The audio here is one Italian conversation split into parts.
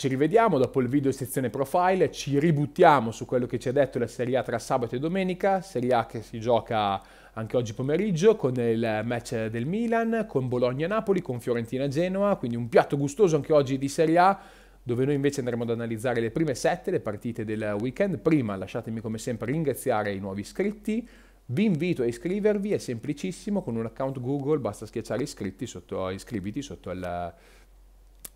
ci rivediamo dopo il video sezione profile, ci ributtiamo su quello che ci ha detto la Serie A tra sabato e domenica, Serie A che si gioca anche oggi pomeriggio con il match del Milan, con Bologna-Napoli, con Fiorentina-Genoa, quindi un piatto gustoso anche oggi di Serie A dove noi invece andremo ad analizzare le prime sette, le partite del weekend. Prima lasciatemi come sempre ringraziare i nuovi iscritti, vi invito a iscrivervi, è semplicissimo, con un account Google basta schiacciare iscritti sotto, iscriviti sotto il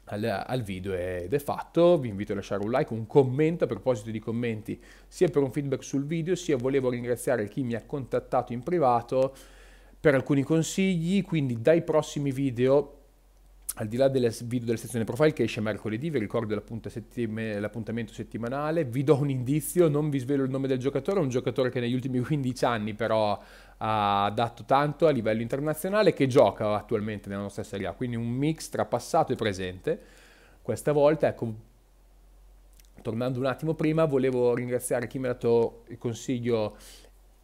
al, al, video ed è fatto, vi invito a lasciare un like, un commento a proposito di commenti, sia per un feedback sul video, sia volevo ringraziare chi mi ha contattato in privato per alcuni consigli, quindi dai prossimi video al di là del video della sezione profile che esce mercoledì, vi ricordo l'appuntamento settimanale, vi do un indizio, non vi svelo il nome del giocatore, è un giocatore che negli ultimi 15 anni però ha dato tanto a livello internazionale che gioca attualmente nella nostra Serie A, quindi un mix tra passato e presente. Questa volta, ecco, tornando un attimo prima, volevo ringraziare chi mi ha dato il consiglio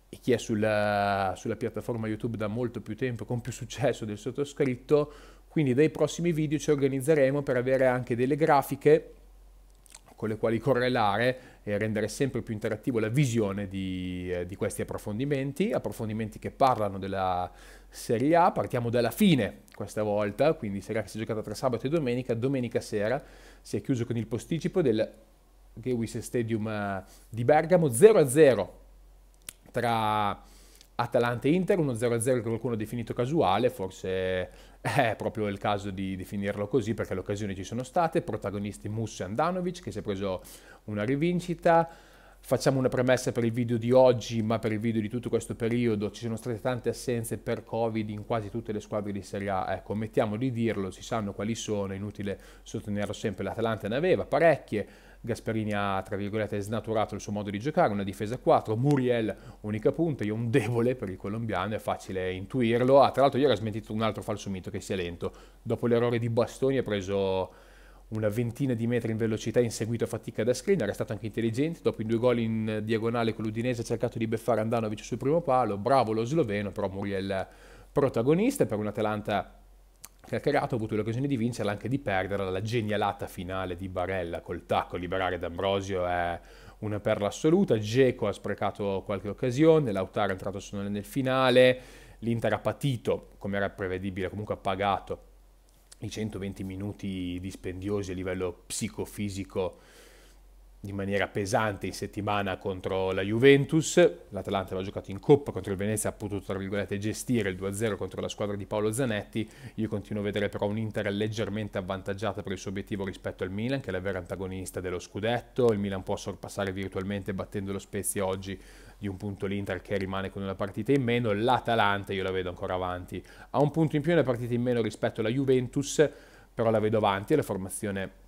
e chi è sulla, sulla piattaforma YouTube da molto più tempo, con più successo del sottoscritto, quindi dai prossimi video ci organizzeremo per avere anche delle grafiche con le quali correlare e rendere sempre più interattivo la visione di, eh, di, questi approfondimenti, approfondimenti che parlano della Serie A, partiamo dalla fine questa volta, quindi Serie A che si è giocata tra sabato e domenica, domenica sera si è chiuso con il posticipo del Gewiss Stadium eh, di Bergamo 0-0 tra Atalanta-Inter, 1 0-0 che qualcuno ha definito casuale, forse è proprio il caso di definirlo così perché le occasioni ci sono state, protagonisti Musso e Andanovic che si è preso una rivincita, facciamo una premessa per il video di oggi, ma per il video di tutto questo periodo ci sono state tante assenze per Covid in quasi tutte le squadre di Serie A. Ecco, omettiamo di dirlo, si sanno quali sono, è inutile sottolinearlo sempre. L'Atalanta ne aveva parecchie, Gasperini ha, tra virgolette, snaturato il suo modo di giocare, una difesa a 4, Muriel unica punta, io un debole per il colombiano, è facile intuirlo. Ah, tra l'altro ieri ha smentito un altro falso mito che sia lento. Dopo l'errore di Bastoni ha preso una ventina di metri in velocità inseguito a fatica da screen, era stato anche intelligente, dopo i due gol in diagonale con l'Udinese ha cercato di beffare Andanovic sul primo palo, bravo lo sloveno, però Muriel protagonista per un un'Atalanta che ho avuto l'occasione di vincerla anche di perderla. La genialata finale di Barella col tacco liberare D'Ambrosio è una perla assoluta. Geco ha sprecato qualche occasione, Lautaro è entrato solo nel finale, l'Inter ha patito, come era prevedibile, comunque ha pagato i 120 minuti dispendiosi a livello psicofisico in maniera pesante in settimana contro la Juventus, l'Atalanta aveva giocato in Coppa contro il Venezia, ha potuto tra virgolette gestire il 2-0 contro la squadra di Paolo Zanetti, io continuo a vedere però un Inter leggermente avvantaggiata per il suo obiettivo rispetto al Milan che è la vera antagonista dello scudetto, il Milan può sorpassare virtualmente battendo lo Spezia oggi di un punto l'Inter che rimane con una partita in meno, l'Atalanta io la vedo ancora avanti, ha un punto in più e una partita in meno rispetto alla Juventus, però la vedo avanti è la formazione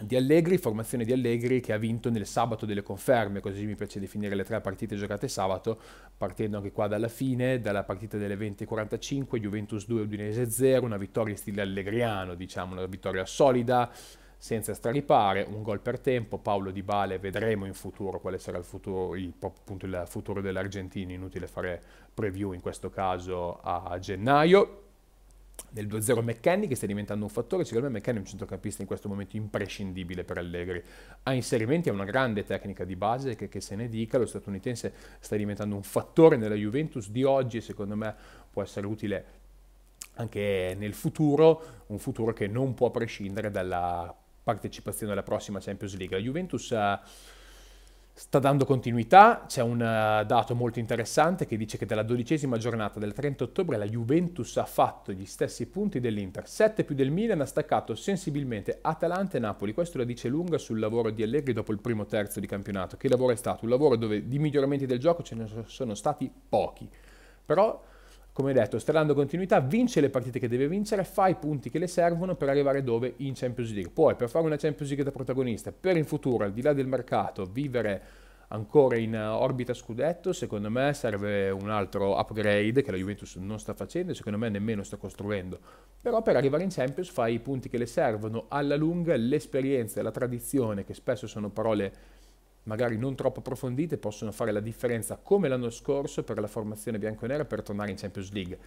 di Allegri, formazione di Allegri che ha vinto nel sabato delle conferme, così mi piace definire le tre partite giocate sabato, partendo anche qua dalla fine, dalla partita delle 20.45, Juventus 2, Udinese 0, una vittoria in stile allegriano, diciamo, una vittoria solida, senza straripare, un gol per tempo, Paolo Di Bale, vedremo in futuro quale sarà il futuro, il, appunto, il futuro dell'Argentino, inutile fare preview in questo caso a gennaio del 2-0 McKenny che sta diventando un fattore, secondo me McKenny è un centrocampista in questo momento imprescindibile per Allegri, ha inserimenti, ha una grande tecnica di base che, che, se ne dica, lo statunitense sta diventando un fattore nella Juventus di oggi e secondo me può essere utile anche nel futuro, un futuro che non può prescindere dalla partecipazione alla prossima Champions League. La Juventus ha sta dando continuità, c'è un eh, dato molto interessante che dice che dalla dodicesima giornata del 30 ottobre la Juventus ha fatto gli stessi punti dell'Inter, 7 più del Milan ha staccato sensibilmente Atalanta e Napoli, questo la dice lunga sul lavoro di Allegri dopo il primo terzo di campionato, che lavoro è stato? Un lavoro dove di miglioramenti del gioco ce ne sono stati pochi, però come detto, strando continuità, vince le partite che deve vincere, fa i punti che le servono per arrivare dove in Champions League. Poi, per fare una Champions League da protagonista, per il futuro, al di là del mercato, vivere ancora in eh, orbita scudetto, secondo me serve un altro upgrade che la Juventus non sta facendo e secondo me nemmeno sta costruendo. Però per arrivare in Champions fa i punti che le servono, alla lunga l'esperienza e la tradizione, che spesso sono parole magari non troppo approfondite, possono fare la differenza come l'anno scorso per la formazione bianconera per tornare in Champions League.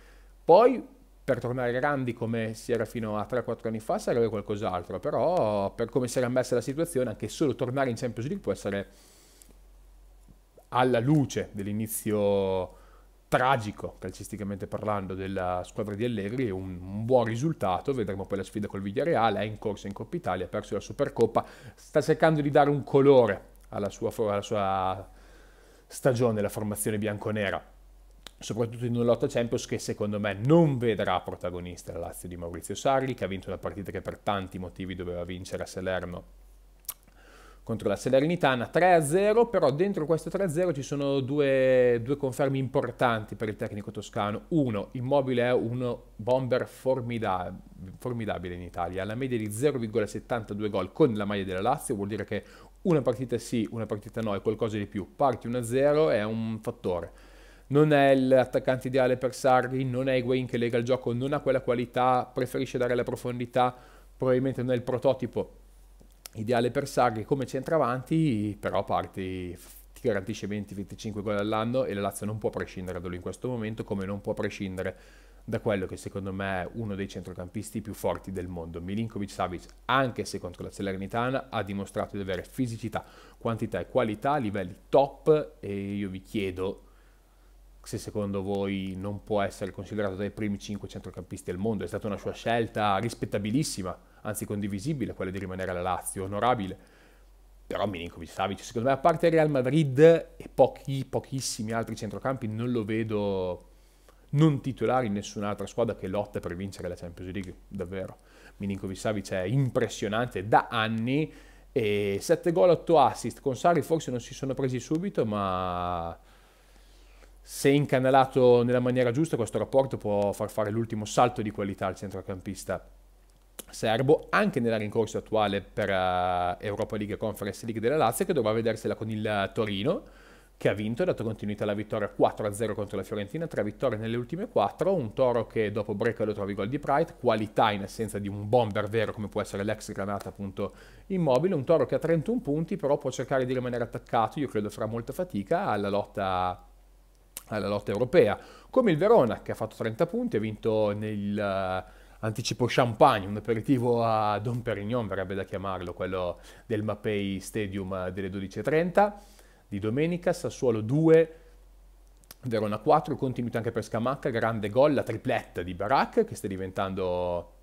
Poi per tornare grandi come si era fino a 3-4 anni fa sarebbe qualcos'altro, però per come si era messa la situazione anche solo tornare in Champions League può essere alla luce dell'inizio tragico, calcisticamente parlando, della squadra di Allegri, un, un buon risultato, vedremo poi la sfida col Villareale, è in corsa in Coppa Italia, ha perso la Supercoppa, sta cercando di dare un colore alla sua, alla sua stagione, la formazione bianconera, soprattutto in una lotta Champions che secondo me non vedrà protagonista la Lazio di Maurizio Sarri, che ha vinto una partita che per tanti motivi doveva vincere a Salerno contro la Salernitana 3-0, però dentro questo 3-0 ci sono due, due conferme importanti per il tecnico toscano. Uno, Immobile è un bomber formidab formidabile in Italia, alla media di 0,72 gol con la maglia della Lazio, vuol dire che una partita sì, una partita no, è qualcosa di più. Parti 1-0 è un fattore. Non è l'attaccante ideale per Sarri, non è Higuain che lega il gioco, non ha quella qualità, preferisce dare la profondità, probabilmente non è il prototipo ideale per Sarri come centravanti, però parti ti garantisce 20-25 gol all'anno e la Lazio non può prescindere da lui in questo momento, come non può prescindere da quello che secondo me è uno dei centrocampisti più forti del mondo. Milinkovic Savic, anche se contro la Salernitana, ha dimostrato di avere fisicità, quantità e qualità a livelli top e io vi chiedo se secondo voi non può essere considerato dai primi 5 centrocampisti del mondo. È stata una sua scelta rispettabilissima, anzi condivisibile, quella di rimanere alla Lazio, onorabile. Però Milinkovic Savic, secondo me, a parte Real Madrid e pochi, pochissimi altri centrocampi, non lo vedo non titolare in nessun'altra squadra che lotta per vincere la Champions League, davvero. Milinkovic Savic è impressionante da anni e 7 gol, 8 assist. Con Sari forse non si sono presi subito, ma se incanalato nella maniera giusta questo rapporto può far fare l'ultimo salto di qualità al centrocampista serbo anche nella rincorsa attuale per eh, Europa League Conference League della Lazio che dovrà vedersela con il Torino che ha vinto e ha dato continuità alla vittoria 4-0 contro la Fiorentina, tre vittorie nelle ultime quattro, un Toro che dopo break lo trovi gol di Pride, qualità in assenza di un bomber vero come può essere l'ex Granata appunto immobile, un Toro che ha 31 punti però può cercare di rimanere attaccato, io credo farà molta fatica alla lotta alla lotta europea, come il Verona che ha fatto 30 punti, ha vinto nel eh, anticipo champagne, un aperitivo a Don Perignon verrebbe da chiamarlo, quello del Mapei Stadium eh, delle 12.30 di domenica, Sassuolo 2, Verona 4, continuità anche per Scamacca, grande gol, la tripletta di Barak che sta diventando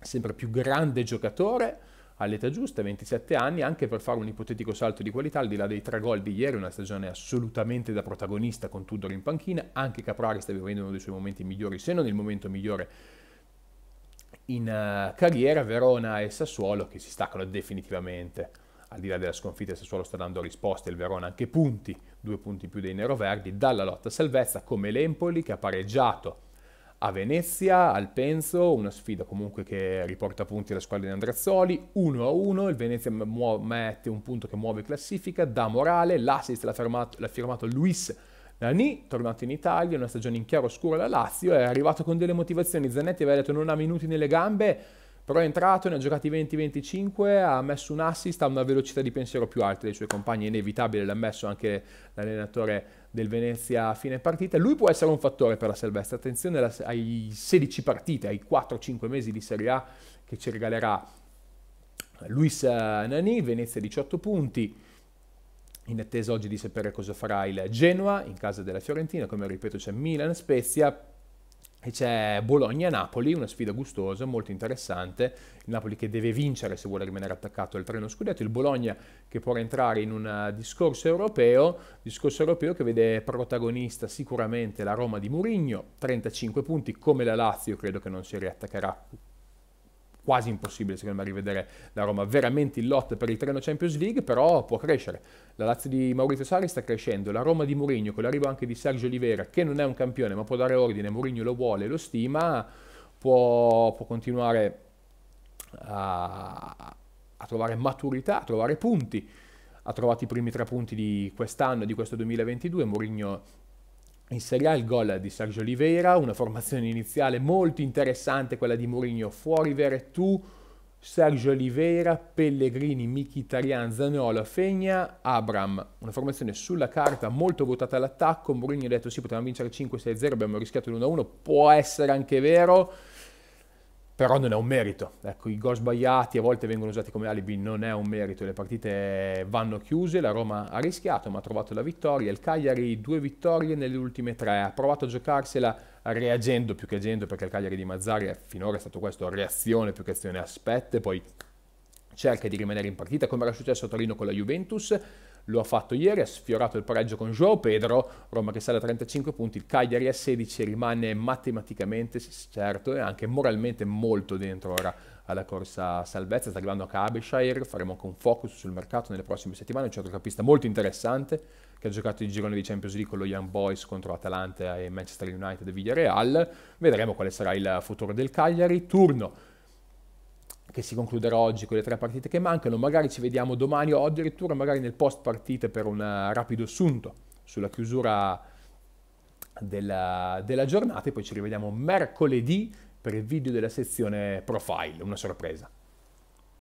sempre più grande giocatore all'età giusta, 27 anni, anche per fare un ipotetico salto di qualità, al di là dei tre gol di ieri, una stagione assolutamente da protagonista con Tudor in panchina, anche Caprari sta vivendo uno dei suoi momenti migliori, se non il momento migliore in eh, carriera, Verona e Sassuolo che si staccano definitivamente al di là della sconfitta il Sassuolo sta dando risposte, il Verona anche punti, due punti più dei neroverdi, dalla lotta a salvezza come l'Empoli che ha pareggiato a Venezia, al Penso, una sfida comunque che riporta punti alla squadra di Andrazzoli, 1-1, il Venezia muo- mette un punto che muove classifica, da morale, l'assist l'ha firmato, l'ha firmato Luis Nani, tornato in Italia, una stagione in chiaro scuro alla Lazio, è arrivato con delle motivazioni, Zanetti aveva detto non ha minuti nelle gambe, però è entrato, ne ha giocati 20-25, ha messo un assist a una velocità di pensiero più alta dei suoi compagni, inevitabile, l'ha messo anche l'allenatore del Venezia a fine partita. Lui può essere un fattore per la salvezza, attenzione alla, ai 16 partite, ai 4-5 mesi di Serie A che ci regalerà Luis eh, Nani, Venezia 18 punti, in attesa oggi di sapere cosa farà il Genoa in casa della Fiorentina, come ripeto c'è Milan, Spezia, e c'è Bologna-Napoli, una sfida gustosa, molto interessante. Il Napoli che deve vincere se vuole rimanere attaccato al treno scudetto. Il Bologna che può rientrare in un eh, discorso europeo, discorso europeo che vede protagonista sicuramente la Roma di Murigno, 35 punti, come la Lazio credo che non si riattaccherà quasi impossibile secondo me rivedere la Roma veramente in lotta per il treno Champions League, però può crescere. La Lazio di Maurizio Sari sta crescendo, la Roma di Mourinho con l'arrivo anche di Sergio Oliveira, che non è un campione ma può dare ordine, Mourinho lo vuole, lo stima, può, può continuare a, a trovare maturità, a trovare punti ha trovato i primi tre punti di quest'anno, di questo 2022. Mourinho in Serie A il gol di Sergio Oliveira, una formazione iniziale molto interessante, quella di Mourinho, fuori Veretù, Sergio Oliveira, Pellegrini, Mkhitaryan, Zaniolo, Fegna, Abram. Una formazione sulla carta molto votata all'attacco, Mourinho ha detto sì, potevamo vincere 5-6-0, abbiamo rischiato l'1-1, può essere anche vero però non è un merito. Ecco, i gol sbagliati a volte vengono usati come alibi, non è un merito, le partite vanno chiuse, la Roma ha rischiato ma ha trovato la vittoria, il Cagliari due vittorie nelle ultime tre, ha provato a giocarsela reagendo più che agendo perché il Cagliari di Mazzari è finora è stato questo, reazione più che azione aspette, poi cerca di rimanere in partita come era successo a Torino con la Juventus, lo ha fatto ieri, ha sfiorato il pareggio con Joao Pedro, Roma che sale a 35 punti, il Cagliari a 16 rimane matematicamente, certo, e anche moralmente molto dentro ora alla corsa salvezza, sta arrivando a Cabeshire, faremo anche un focus sul mercato nelle prossime settimane, un centrocampista molto interessante che ha giocato il girone di Champions League con lo Young Boys contro Atalanta e Manchester United e Villarreal, vedremo quale sarà il futuro del Cagliari, turno che si concluderà oggi con le tre partite che mancano, magari ci vediamo domani o addirittura magari nel post partite per un rapido assunto sulla chiusura della, della giornata e poi ci rivediamo mercoledì per il video della sezione profile, una sorpresa.